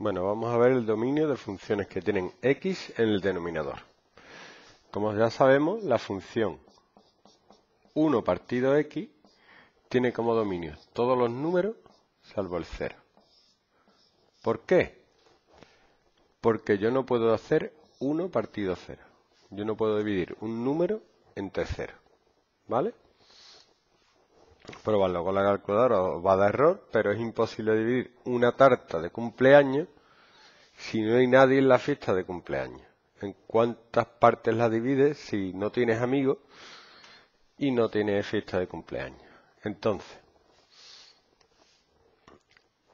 Bueno, vamos a ver el dominio de funciones que tienen x en el denominador. Como ya sabemos, la función 1 partido x tiene como dominio todos los números salvo el 0. ¿Por qué? Porque yo no puedo hacer 1 partido 0. Yo no puedo dividir un número entre 0. ¿Vale? probarlo con la calculadora o va a dar error, pero es imposible dividir una tarta de cumpleaños si no hay nadie en la fiesta de cumpleaños. ¿En cuántas partes la divides si no tienes amigos y no tienes fiesta de cumpleaños? Entonces,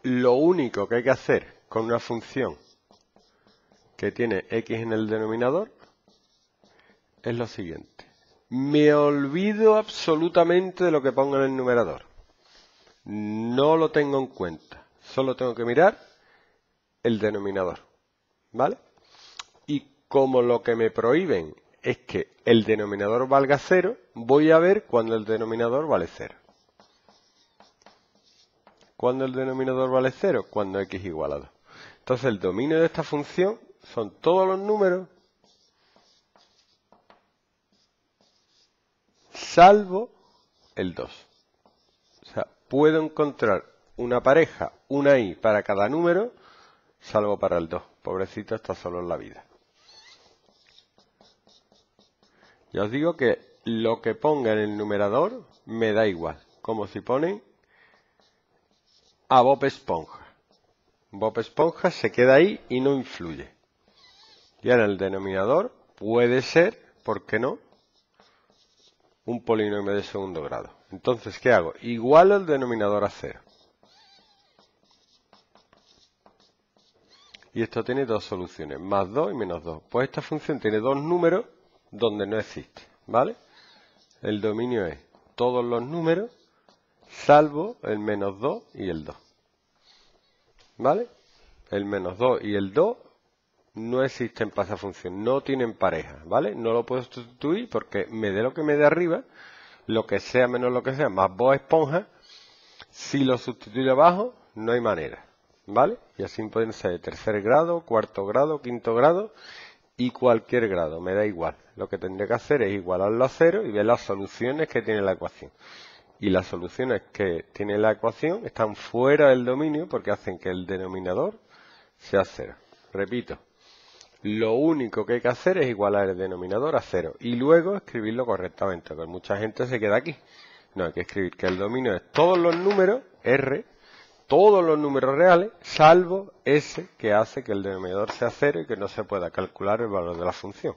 lo único que hay que hacer con una función que tiene x en el denominador es lo siguiente me olvido absolutamente de lo que pongo en el numerador. No lo tengo en cuenta. Solo tengo que mirar el denominador. ¿Vale? Y como lo que me prohíben es que el denominador valga cero, voy a ver cuando el denominador vale cero. ¿Cuándo el denominador vale cero? Cuando x igual a 2. Entonces el dominio de esta función son todos los números salvo el 2. O sea, puedo encontrar una pareja, una i para cada número, salvo para el 2. Pobrecito está solo en la vida. Ya os digo que lo que ponga en el numerador me da igual. Como si ponen a Bob Esponja. Bob Esponja se queda ahí y no influye. Y en el denominador puede ser, ¿por qué no? un polinomio de segundo grado. Entonces, ¿qué hago? igual al denominador a cero. Y esto tiene dos soluciones, más 2 y menos 2. Pues esta función tiene dos números donde no existe, ¿vale? El dominio es todos los números salvo el menos 2 y el 2. ¿Vale? El menos 2 y el 2 no existen para esa función, no tienen pareja, ¿vale? No lo puedo sustituir porque me dé lo que me dé arriba, lo que sea menos lo que sea, más voz Esponja, si lo sustituyo abajo, no hay manera, ¿vale? Y así pueden ser de tercer grado, cuarto grado, quinto grado y cualquier grado, me da igual. Lo que tendré que hacer es igualarlo a cero y ver las soluciones que tiene la ecuación. Y las soluciones que tiene la ecuación están fuera del dominio porque hacen que el denominador sea cero. Repito, lo único que hay que hacer es igualar el denominador a cero y luego escribirlo correctamente, porque mucha gente se queda aquí. No, hay que escribir que el dominio es todos los números, R, todos los números reales, salvo ese que hace que el denominador sea cero y que no se pueda calcular el valor de la función.